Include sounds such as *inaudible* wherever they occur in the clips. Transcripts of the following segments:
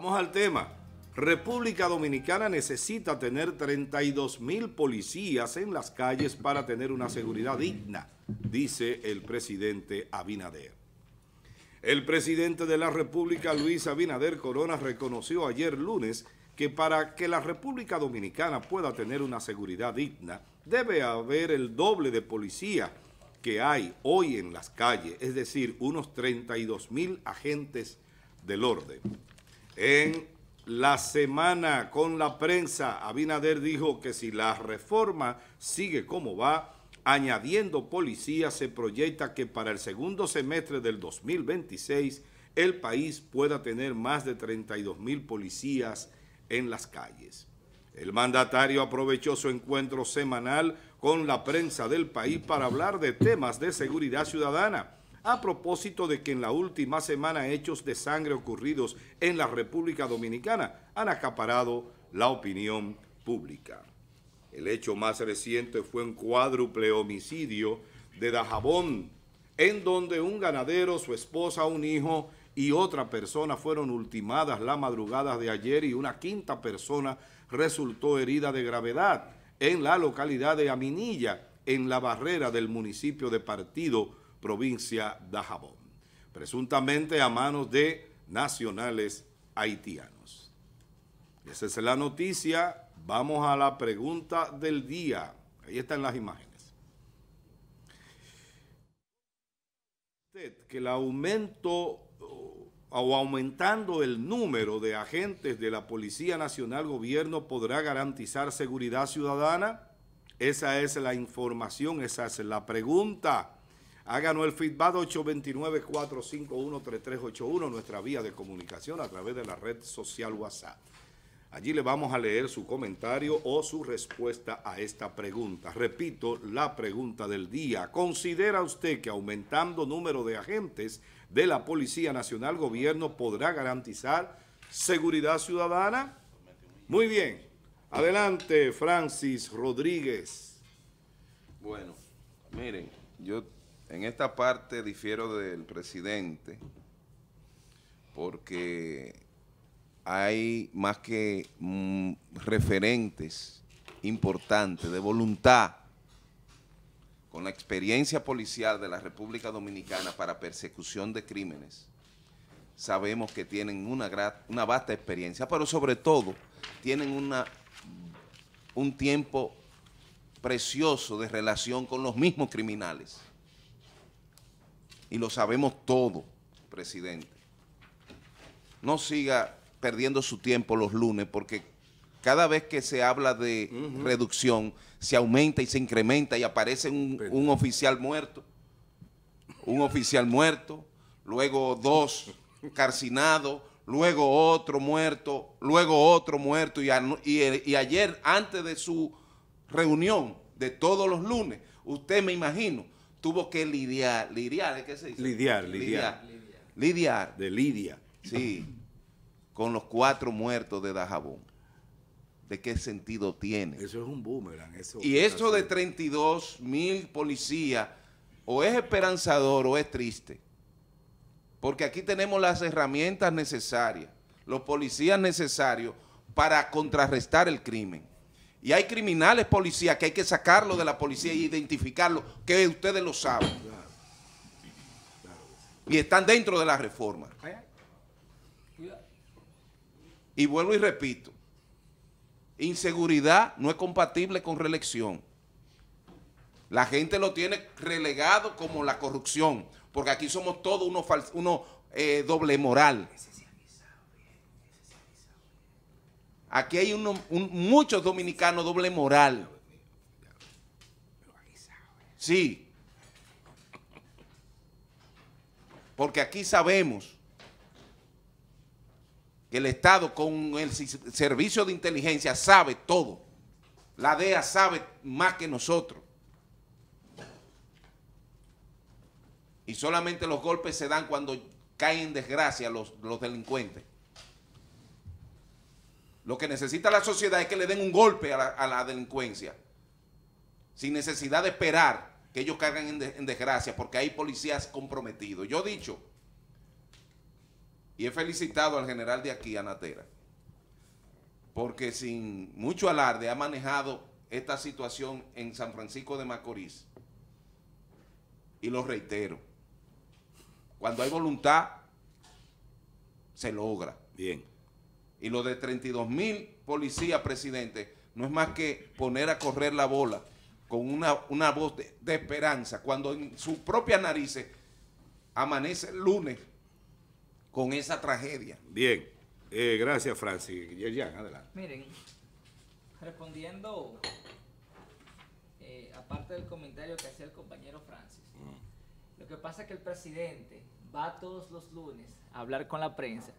Vamos al tema. República Dominicana necesita tener 32 mil policías en las calles para tener una seguridad digna, dice el presidente Abinader. El presidente de la República, Luis Abinader Corona, reconoció ayer lunes que para que la República Dominicana pueda tener una seguridad digna, debe haber el doble de policía que hay hoy en las calles, es decir, unos 32 mil agentes del orden. En la semana con la prensa, Abinader dijo que si la reforma sigue como va, añadiendo policías, se proyecta que para el segundo semestre del 2026 el país pueda tener más de 32 mil policías en las calles. El mandatario aprovechó su encuentro semanal con la prensa del país para hablar de temas de seguridad ciudadana, a propósito de que en la última semana hechos de sangre ocurridos en la República Dominicana han acaparado la opinión pública. El hecho más reciente fue un cuádruple homicidio de Dajabón, en donde un ganadero, su esposa, un hijo y otra persona fueron ultimadas la madrugada de ayer y una quinta persona resultó herida de gravedad en la localidad de Aminilla, en la barrera del municipio de Partido, provincia de Jabón, presuntamente a manos de nacionales haitianos. Esa es la noticia. Vamos a la pregunta del día. Ahí están las imágenes. que el aumento o aumentando el número de agentes de la Policía Nacional Gobierno podrá garantizar seguridad ciudadana? Esa es la información, esa es la pregunta Háganos el feedback 829-451-3381, nuestra vía de comunicación a través de la red social WhatsApp. Allí le vamos a leer su comentario o su respuesta a esta pregunta. Repito, la pregunta del día. ¿Considera usted que aumentando número de agentes de la Policía Nacional, gobierno podrá garantizar seguridad ciudadana? Muy bien. Adelante, Francis Rodríguez. Bueno, miren, yo en esta parte difiero del presidente porque hay más que mm, referentes importantes de voluntad con la experiencia policial de la República Dominicana para persecución de crímenes. Sabemos que tienen una, vasta experiencia, pero sobre todo tienen un tiempo precioso de relación con los mismos criminales y lo sabemos todo, presidente. No siga perdiendo su tiempo los lunes porque cada vez que se habla de reducción se aumenta y se incrementa y aparece un, oficial muerto, un oficial muerto, luego dos carcinados, luego otro muerto, luego otro muerto y, eh, y ayer antes de su reunión de todos los lunes, usted me imagino, tuvo que lidiar, lidiar, ¿qué se dice? Lidiar, lidiar. Lidiar. de Lidia. Sí, con los cuatro muertos de Dajabón. ¿De qué sentido tiene? Eso es un boomerang. y eso de 32 mil policías o es esperanzador o es triste. Porque aquí tenemos las herramientas necesarias, los policías necesarios para contrarrestar el crimen. Y hay criminales policías que hay que sacarlo de la policía e identificarlo, que ustedes lo saben. Y están dentro de la reforma. Y vuelvo y repito, inseguridad no es compatible con reelección. La gente lo tiene relegado como la corrupción, porque aquí somos todos unos uno, eh, doble moral. Aquí hay muchos dominicanos doble moral. Sí. Porque aquí sabemos que el Estado con el servicio de inteligencia sabe todo. La DEA sabe más que nosotros. Y solamente los golpes se dan cuando caen en desgracia los delincuentes. Lo que necesita la sociedad es que le den un golpe a la, delincuencia, sin necesidad de esperar que ellos caigan en, en, desgracia, porque hay policías comprometidos. Yo he dicho, y he felicitado al general de aquí, Anatera, porque sin mucho alarde ha manejado esta situación en San Francisco de Macorís. Y lo reitero, cuando hay voluntad, se logra. Bien. Y lo de 32 mil policías, presidente, no es más que poner a correr la bola con una, voz de, esperanza, cuando en su propia narices amanece el lunes con esa tragedia. Bien, eh, gracias Francis. ya adelante. Miren, respondiendo, eh, aparte del comentario que hacía el compañero Francis, mm. lo que pasa es que el presidente va todos los lunes a hablar con la prensa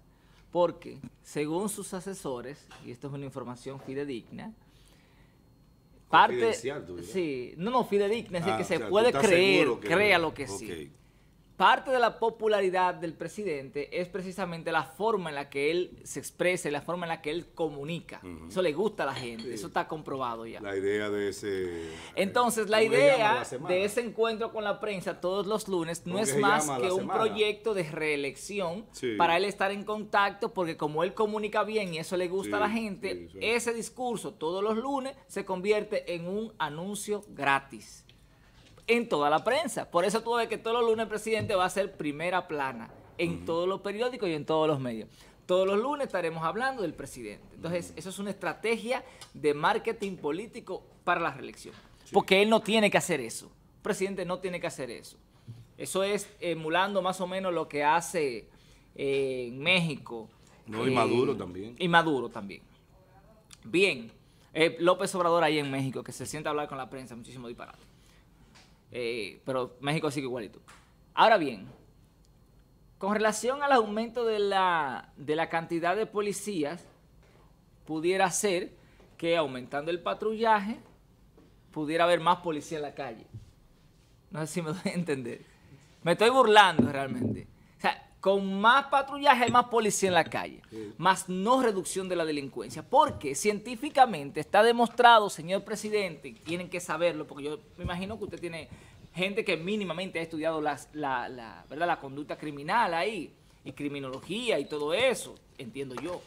porque según sus asesores, y esto es una información fidedigna, parte... Sí, no, no, fidedigna, es decir, ah, que se puede creer, crea lo que sí. Parte de la popularidad del presidente es precisamente la forma en la que él se expresa y la forma en la que él comunica. Eso le gusta a la gente, eso está comprobado ya. La idea de ese... Entonces, la idea de ese encuentro con la prensa todos los lunes no es más que un proyecto de reelección para él estar en contacto, porque como él comunica bien y eso le gusta a la gente, ese discurso todos los lunes se convierte en un anuncio gratis en toda la prensa. Por eso tú ves que todos los lunes el presidente va a ser primera plana en todos los periódicos y en todos los medios. Todos los lunes estaremos hablando del presidente. Entonces, eso es una estrategia de marketing político para la reelección. Porque él no tiene que hacer eso. El presidente no tiene que hacer eso. Eso es emulando más o menos lo que hace eh, en México. No, y Maduro eh, también. Y Maduro también. Bien. Eh, López Obrador ahí en México, que se sienta a hablar con la prensa, muchísimo disparate. Eh, pero México sigue igualito. Ahora bien, con relación al aumento de la, de la cantidad de policías, pudiera ser que aumentando el patrullaje, pudiera haber más policía en la calle. No sé si me doy a entender. Me estoy burlando realmente con más patrullaje, más policía en la calle, más no reducción de la delincuencia. Porque científicamente está demostrado, señor presidente, tienen que saberlo, porque yo me imagino que usted tiene gente que mínimamente ha estudiado la conducta criminal ahí, y criminología y todo eso, entiendo yo.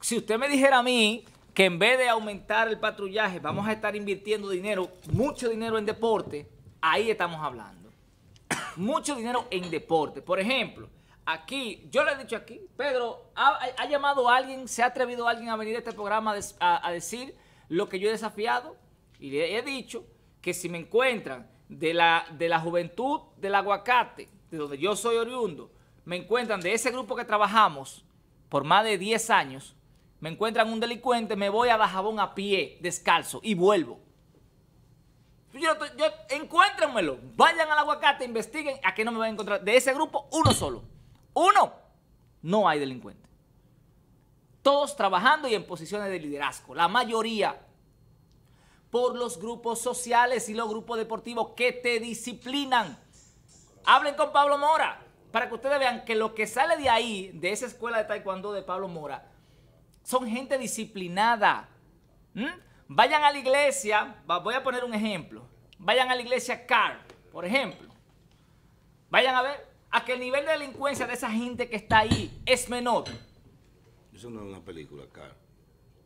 Si usted me dijera a mí que en vez de aumentar el patrullaje, vamos a estar invirtiendo dinero, mucho dinero en deporte, ahí estamos hablando mucho dinero en deporte. Por ejemplo, aquí, yo le he dicho aquí, Pedro, ¿ha, llamado a alguien, se ha atrevido a alguien a venir a este programa a, decir lo que yo he desafiado? Y le he dicho que si me encuentran de la, de la juventud del aguacate, de donde yo soy oriundo, me encuentran de ese grupo que trabajamos por más de 10 años, me encuentran un delincuente, me voy a jabón a pie, descalzo, y vuelvo. Yo, yo, encuéntrenmelo. Vayan al aguacate, investiguen. ¿A qué no me van a encontrar? De ese grupo, uno solo. Uno. No hay delincuente. Todos trabajando y en posiciones de liderazgo. La mayoría por los grupos sociales y los grupos deportivos que te disciplinan. Hablen con Pablo Mora para que ustedes vean que lo que sale de ahí, de esa escuela de taekwondo de Pablo Mora, son gente disciplinada. ¿Mm? Vayan a la iglesia, voy a poner un ejemplo. Vayan a la iglesia CAR, por ejemplo. Vayan a ver a que el nivel de delincuencia de esa gente que está ahí es menor. Eso no es una película, CAR.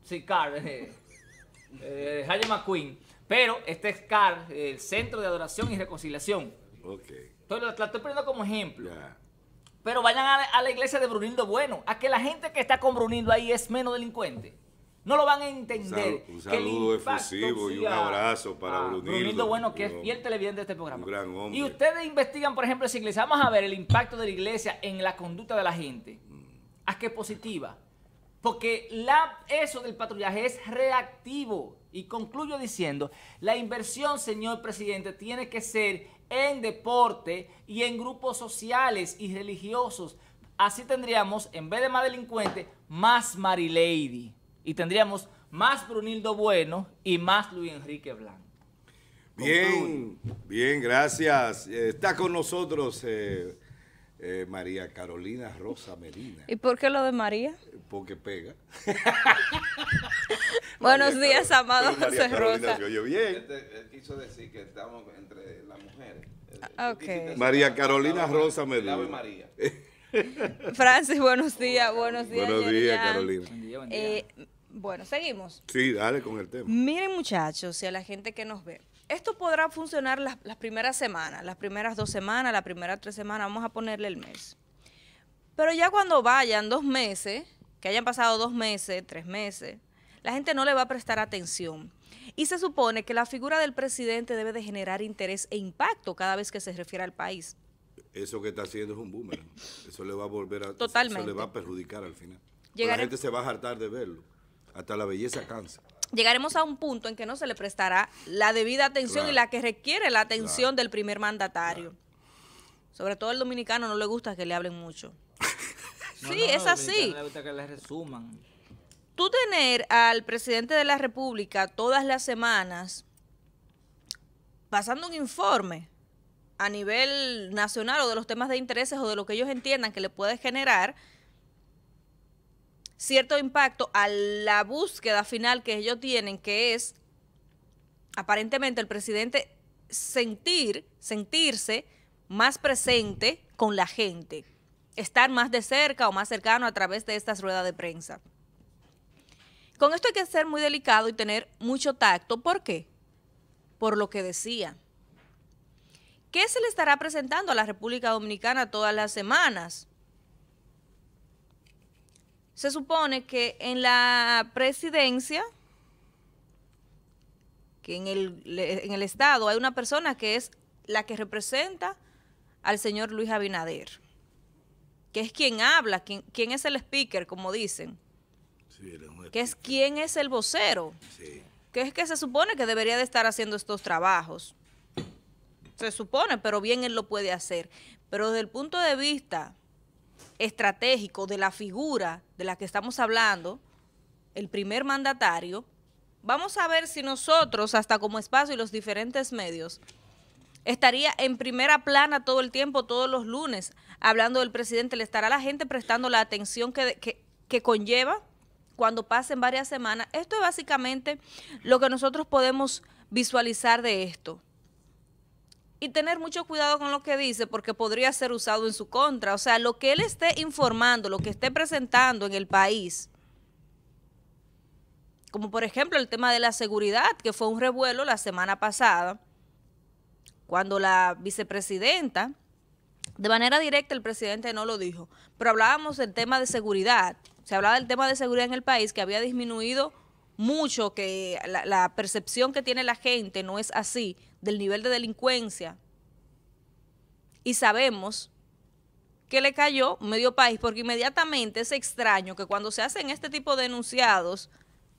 Sí, CAR, eh, eh, eh McQueen. Pero este es CAR, el Centro de Adoración y Reconciliación. Ok. Entonces, la, estoy poniendo como ejemplo. Pero vayan a la, iglesia de Brunildo Bueno, a que la gente que está con Brunildo ahí es menos delincuente. No lo van a entender. Un, saludo efusivo y un abrazo para ah, Brunildo. Bueno, que es fiel televidente de este programa. Un gran hombre. Y ustedes investigan, por ejemplo, esa iglesia. Vamos a ver el impacto de la iglesia en la conducta de la gente. Mm. ¿A qué positiva? Porque eso del patrullaje es reactivo. Y concluyo diciendo, la inversión, señor presidente, tiene que ser en deporte y en grupos sociales y religiosos. Así tendríamos, en vez de más delincuentes, más Marilady. Y tendríamos más Brunildo Bueno y más Luis Enrique Blanco. Bien, bien, gracias. Está con nosotros eh, eh, María Carolina Rosa Medina. ¿Y por qué lo de María? Porque pega. *laughs* Buenos días, amado José Carolina, Rosa. Se bien. Este, eh, quiso decir que estamos entre las mujeres. Ah, okay. María Carolina Rosa Medina. María. *laughs* Francis, buenos días, buenos días. Buenos días, Carolina. Bueno, seguimos. Sí, dale con el tema. Miren muchachos y a la gente que nos ve. Esto podrá funcionar las, primeras semanas, las primeras dos semanas, las primeras tres semanas, vamos a ponerle el mes. Pero ya cuando vayan dos meses, que hayan pasado dos meses, tres meses, la gente no le va a prestar atención. Y se supone que la figura del presidente debe de generar interés e impacto cada vez que se refiere al país. Eso que está haciendo es un boomerang. Eso le va a volver a... le va a perjudicar al final. Pues la gente se va a hartar de verlo. Hasta la belleza cansa. Llegaremos a un punto en que no se le prestará la debida atención y la que requiere la atención del primer mandatario. Sobre todo al dominicano no le gusta que le hablen mucho. *laughs* sí, es así. Tú tener al presidente de la República todas las semanas pasando un informe a nivel nacional o de los temas de intereses o de lo que ellos entiendan que le puede generar cierto impacto a la búsqueda final que ellos tienen, que es aparentemente el presidente sentir, sentirse más presente con la gente, estar más de cerca o más cercano a través de estas ruedas de prensa. Con esto hay que ser muy delicado y tener mucho tacto. ¿Por qué? Por lo que decía. ¿Qué se le estará presentando a la República Dominicana todas las semanas? se supone que en la presidencia, que en el, Estado hay una persona que es la que representa al señor Luis Abinader, que es quien habla, quien, es el speaker, como dicen, que es quien es el vocero, que es que se supone que debería de estar haciendo estos trabajos. Se supone, pero bien él lo puede hacer. Pero desde el punto de vista estratégico de la figura de la que estamos hablando, el primer mandatario, vamos a ver si nosotros, hasta como espacio y los diferentes medios, estaría en primera plana todo el tiempo, todos los lunes, hablando del presidente, le estará la gente prestando la atención que, que conlleva cuando pasen varias semanas. Esto es básicamente lo que nosotros podemos visualizar de esto y tener mucho cuidado con lo que dice porque podría ser usado en su contra. O sea, lo que él esté informando, lo que esté presentando en el país, como por ejemplo el tema de la seguridad, que fue un revuelo la semana pasada, cuando la vicepresidenta, de manera directa el presidente no lo dijo, pero hablábamos del tema de seguridad, se hablaba del tema de seguridad en el país que había disminuido mucho, que la, percepción que tiene la gente no es así, del nivel de delincuencia. Y sabemos que le cayó medio país, porque inmediatamente es extraño que cuando se hacen este tipo de denunciados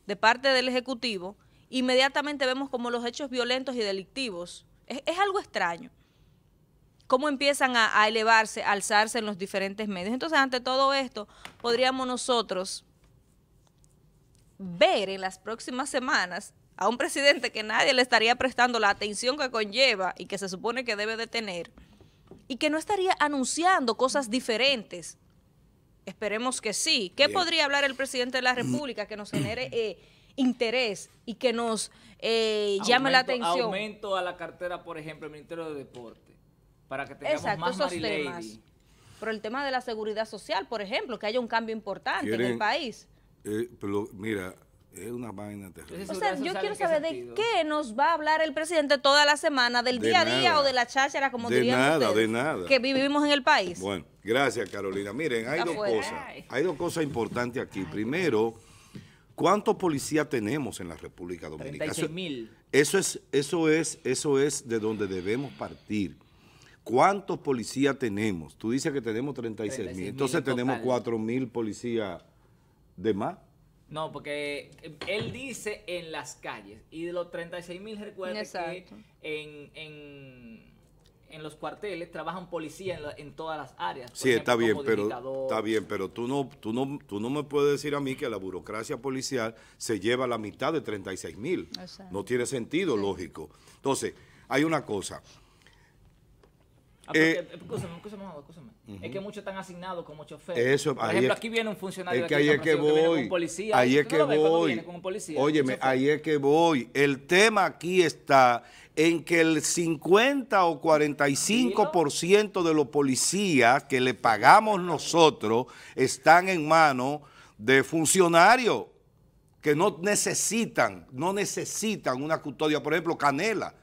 de parte del Ejecutivo, inmediatamente vemos como los hechos violentos y delictivos. Es, algo extraño cómo empiezan a, a elevarse, a alzarse en los diferentes medios. Entonces, ante todo esto, podríamos nosotros ver en las próximas semanas a un presidente que nadie le estaría prestando la atención que conlleva y que se supone que debe de tener y que no estaría anunciando cosas diferentes. Esperemos que sí. ¿Qué podría hablar el presidente de la República que nos mm. genere eh, interés y que nos eh, llame la atención? Aumento a la cartera, por ejemplo, el Ministerio de Deporte, para que tengamos más esos temas. Pero el tema de la seguridad social, por ejemplo, que haya un cambio importante en el país. Eh, pero mira, es una vaina terrible. O sea, yo quiero saber de qué nos va a hablar el presidente toda la semana, del día a día o de la cháchara, como de nada, de nada. que vivimos en el país. Bueno, gracias Carolina. Miren, hay dos cosas. Hay dos cosas importantes aquí. Primero, ¿cuántos policías tenemos en la República Dominicana? 36 mil. Eso, es, eso, es, eso es de donde debemos partir. ¿Cuántos policías tenemos? Tú dices que tenemos 36 mil. Entonces tenemos 4 mil policías de más. No, porque eh, él dice en las calles. Y de los 36 mil, recuerden que en, en, en, los cuarteles trabajan policías en, todas las áreas. sí, está bien, pero está bien, pero tú no, tú no, tú no me puedes decir a mí que la burocracia policial se lleva la mitad de 36 mil. No tiene sentido, lógico. Entonces, hay una cosa. Ah, eh, eh, es que muchos están asignados como choferes. Por ejemplo, aquí viene un funcionario. Es que ahí es que voy. un policía. Ahí es que voy. ahí es que voy. El tema aquí está en que el 50 o 45% de los policías que le pagamos nosotros están en manos de funcionarios que no necesitan, no necesitan una custodia. Por ejemplo, Canela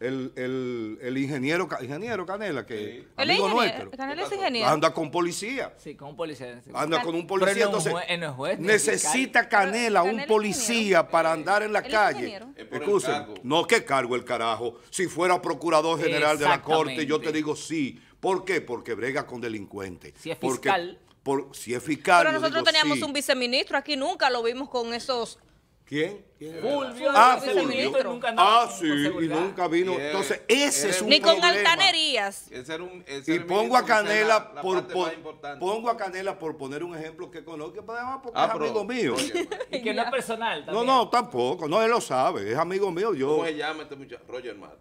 el, ingeniero, ingeniero Canela, que amigo nuestro. Canela es ingeniero. Anda con policía. Sí, con un policía. Anda con un policía. entonces, necesita Canela, un policía para eh, andar en la calle. Escúchame, no, ¿qué cargo el carajo. Si fuera procurador general de la corte, yo te digo sí. ¿Por qué? Porque brega con delincuentes. Si es fiscal. si es fiscal. Pero nosotros teníamos un viceministro aquí, nunca lo vimos con esos ¿Quién? Fulvio. Ah, Fulvio. Fulvio. Nunca ah, sí, y nunca vino. Entonces, ese es un Ni con altanerías. Ese era un, y pongo a Canela por, pongo a Canela por poner un ejemplo que conozco, además porque ah, es amigo mío. *laughs* y que no es personal también. No, no, tampoco. No, él lo sabe. Es amigo mío. Yo... ¿Cómo se llama este muchacho? Roger Martí.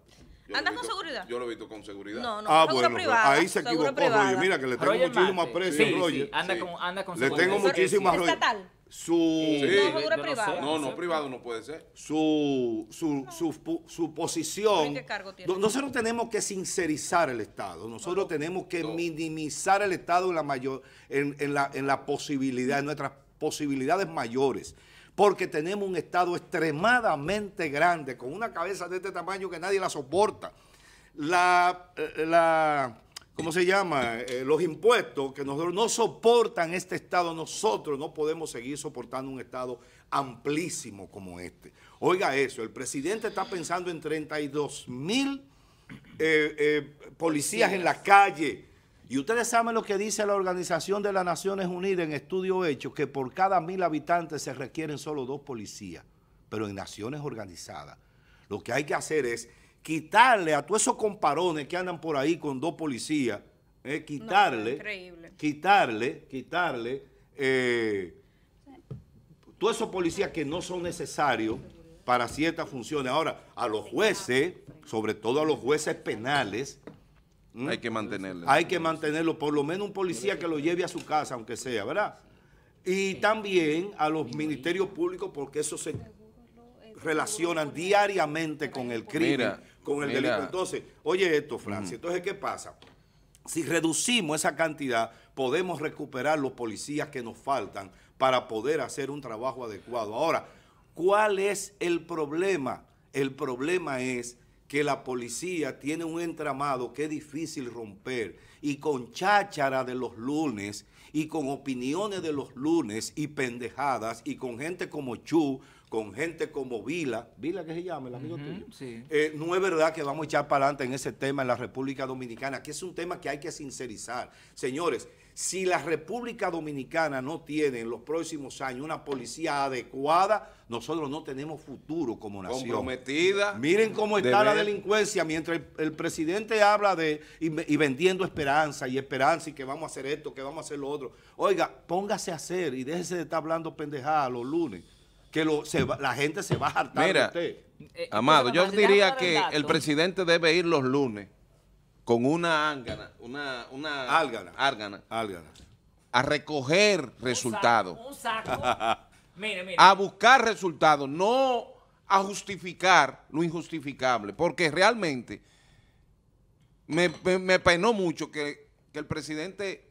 ¿Anda con seguridad? Yo lo he visto con seguridad. No, no, ah, bueno, pues, ahí se equivocó Roger. Mira, que le tengo muchísimo aprecio Roger. anda, con, anda con seguridad. Le tengo muchísimo aprecio. Su, posición, no, no, privado. no, puede ser. Su, posición. Nosotros tenemos que sincerizar el Estado. Nosotros tenemos que minimizar el Estado en la, mayor, en, la, posibilidad, en nuestras posibilidades mayores porque tenemos un Estado extremadamente grande, con una cabeza de este tamaño que nadie la soporta. la, eh, ¿cómo se llama? Eh, los impuestos que nosotros no soportan este Estado, nosotros no podemos seguir soportando un Estado amplísimo como este. Oiga eso, el presidente está pensando en 32 mil eh, eh, policías en la calle. Y ustedes saben lo que dice la Organización de las Naciones Unidas en estudio hecho, que por cada mil habitantes se requieren solo dos policías, pero en naciones organizadas. Lo que hay que hacer es quitarle a todos esos comparones que andan por ahí con dos policías, eh, quitarle, quitarle, quitarle, eh, todos esos policías que no son necesarios para ciertas funciones. Ahora, a los jueces, sobre todo a los jueces penales, Hay que mantenerlo. Hay que mantenerlo, por lo menos un policía que lo lleve a su casa, aunque sea, ¿verdad? Y también a los ministerios públicos, porque eso se relacionan diariamente con el crimen con el delito. Entonces, oye esto, Francia, entonces, ¿qué pasa? Si reducimos esa cantidad, podemos recuperar los policías que nos faltan para poder hacer un trabajo adecuado. Ahora, ¿cuál es el problema? El problema es que la policía tiene un entramado que es difícil romper y con cháchara de los lunes y con opiniones de los lunes y pendejadas y con gente como Chu, con gente como Vila, Vila que se llama, el amigo tuyo, eh, no es verdad que vamos a echar para adelante en ese tema en la República Dominicana, que es un tema que hay que sincerizar. Señores, si la República Dominicana no tiene en los próximos años una policía adecuada, nosotros no tenemos futuro como nación. Comprometida. Miren cómo está la delincuencia mientras el, presidente habla de y, vendiendo esperanza y esperanza y que vamos a hacer esto, que vamos a hacer lo otro. Oiga, póngase a hacer y déjese de estar hablando pendejada los lunes que la gente se va a hartar eh, eh, Amado, yo diría que el, presidente debe ir los lunes con una ángana, una, una álgana, a recoger resultados. Un saco. *laughs* A buscar resultados, no a justificar lo injustificable, porque realmente me, me, mucho que, que el presidente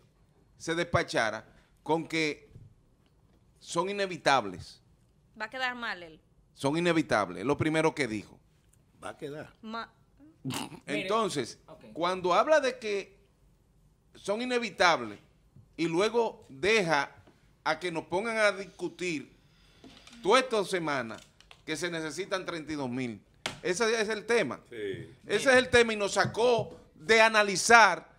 se despachara con que son inevitables Va a quedar mal él. Son inevitables, lo primero que dijo. Va a quedar. *laughs* Entonces, cuando habla de que son inevitables y luego deja a que nos pongan a discutir todas estas semanas que se necesitan 32 mil. Ese es el tema. Ese es el tema y nos sacó de analizar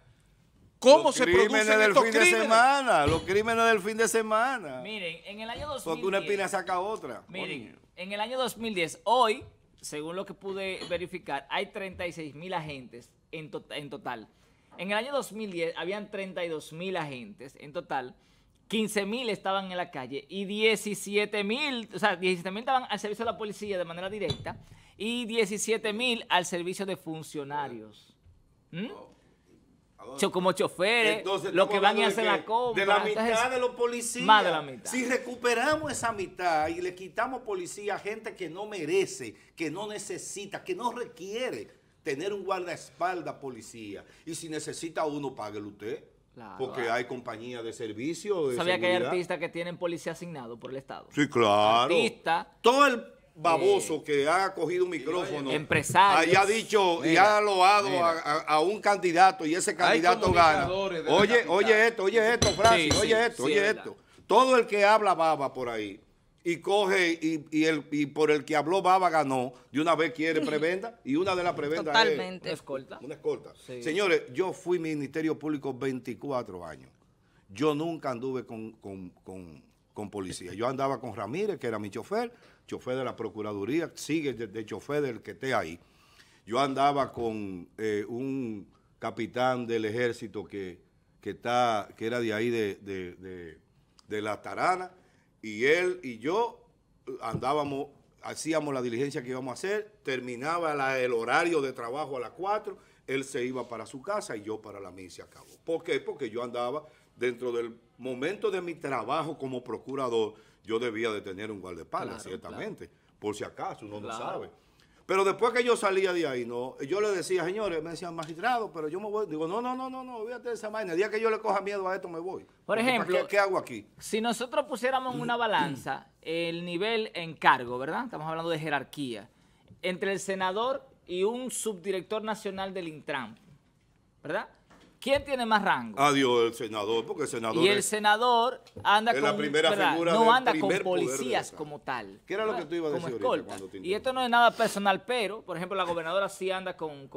¿Cómo se producen del fin De semana, los crímenes del fin de semana. Miren, en el año 2010... Porque una espina saca otra. Miren, en el año 2010, hoy, según lo que pude verificar, hay 36 mil agentes en, total. En el año 2010 habían 32 mil agentes en total. 15 mil estaban en la calle y 17 mil, o sea, 17 mil estaban al servicio de la policía de manera directa y 17 mil al servicio de funcionarios. ¿Mm? como choferes, los que van y hacen la compra. De la mitad de los policías. Más de la mitad. Si recuperamos esa mitad y le quitamos policía a gente que no merece, que no necesita, que no requiere tener un guardaespaldas policía. Y si necesita uno, páguelo usted. porque hay compañías de servicio. ¿Sabía que hay artistas que tienen policía asignado por el Estado? Sí, claro. Artista, Todo el baboso eh, que ha cogido un micrófono, empresario, ha dicho y ha loado a, un candidato y ese candidato gana. Oye, oye esto, oye esto, Francis, oye esto, oye esto. Todo el que habla baba por ahí y coge y, el, por el que habló baba ganó, de una vez quiere prebenda y una de las prebendas Totalmente. es... Una escolta. Una escolta. Señores, yo fui Ministerio Público 24 años. Yo nunca anduve con, con con policía. Yo andaba con Ramírez, que era mi chofer, chofer de la Procuraduría, sigue de, chofer del que esté ahí. Yo andaba con eh, un capitán del ejército que, está, que era de ahí, de, la Tarana, y él y yo eh, andábamos hacíamos la diligencia que íbamos a hacer, terminaba el horario de trabajo a las 4, él se iba para su casa y yo para la misa acabó. ¿Por qué? Porque yo andaba dentro del momento de mi trabajo como procurador, yo debía de tener un guardaespaldas, ciertamente, por si acaso, uno no sabe. Pero después que yo salía de ahí, no, yo le decía, señores, me decían, magistrado, pero yo me voy. Digo, no, no, no, no, no, a tener esa mañana. El día que yo le coja miedo a esto, me voy. Por ejemplo, qué, hago aquí? Si nosotros pusiéramos en una balanza *clears throat* el nivel en cargo, ¿verdad? Estamos hablando de jerarquía. Entre el senador y un subdirector nacional del Intran, ¿verdad? ¿Quién tiene más rango? Adiós, ah, el senador, porque el senador. Y el senador anda es con. la primera figura. No anda con policías como tal. ¿Qué era lo que tú ibas a decir? Como escolta. y esto no es nada personal, pero, por ejemplo, la gobernadora sí anda con,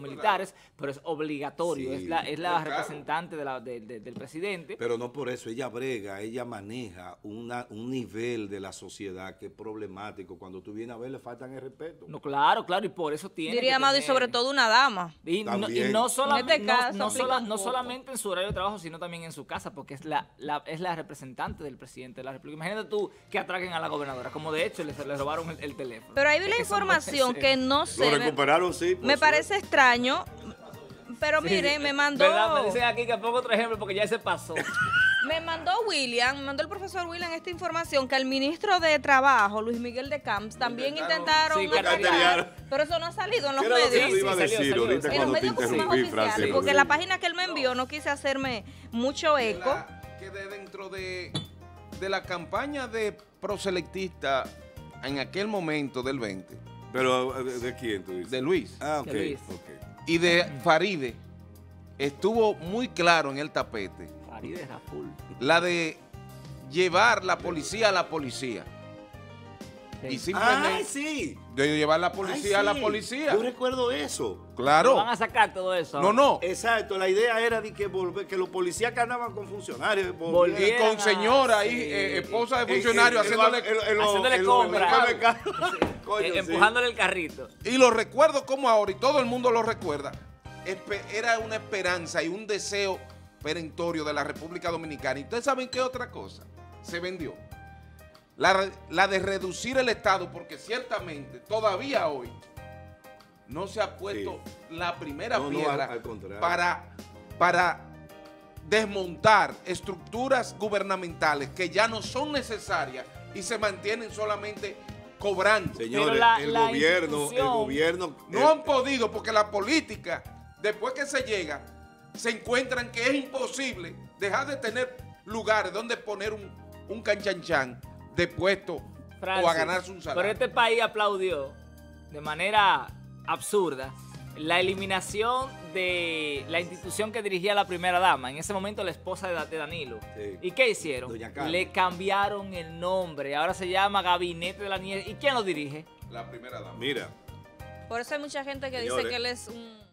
militares, pero es obligatorio. es la, es la representante de del presidente. Pero no por eso. Ella brega, ella maneja un nivel de la sociedad que es problemático. Cuando tú vienes a ver, le faltan el respeto. No, claro, claro. Y por eso tiene. Diría Amado, y sobre todo una dama. Y, no, solamente no, no, solamente en su horario de trabajo, sino también en su casa, porque es la, es la representante del presidente de la República. Imagínate tú que atraquen a la gobernadora, como de hecho le robaron el, teléfono. Pero hay vi la información que no se recuperaron, sí. Me parece extraño, pero mire me eh, mandó... aquí que pongo otro ejemplo porque ya se pasó. *laughs* Me mandó William, me mandó el profesor William esta información que el ministro de Trabajo, Luis Miguel de Camps, también intentaron, sí, pero eso no ha salido en los medios. Lo En los medios porque la página que él me envió no quise hacerme mucho eco. que dentro de, la campaña de proselectista en aquel momento del 20. ¿Pero de quién tú dices? De Luis. Ah, ok. Y de Faride estuvo muy claro en el tapete la de llevar la policía a la policía. Y simplemente Ay, sí. de llevar la policía a la policía. Yo recuerdo eso. Claro. van a sacar todo eso. No, no. Exacto. La idea era de que, que los policías que andaban con funcionarios. Y con señora y eh, eh, esposa de eh, funcionarios haciéndole, haciéndole empujándole el carrito. Y lo recuerdo como ahora, y todo el mundo lo recuerda. Era una esperanza y un deseo perentorio de la República Dominicana. ¿Y ustedes saben qué otra cosa se vendió? La, de reducir el Estado, porque ciertamente todavía hoy no se ha puesto la primera piedra para, para desmontar estructuras gubernamentales que ya no son necesarias y se mantienen solamente cobrando. Señores, el, gobierno, el gobierno... No han podido porque la política, después que se llega, se encuentran que es imposible dejar de tener lugares donde poner un, un canchanchan de puesto o a ganarse un salario. Pero este país aplaudió de manera absurda la eliminación de la institución que dirigía la primera dama, en ese momento la esposa de Danilo. ¿Y qué hicieron? Le cambiaron el nombre, ahora se llama Gabinete de la Nieve. ¿Y quién lo dirige? La primera dama. Mira. Por eso hay mucha gente que dice que él es un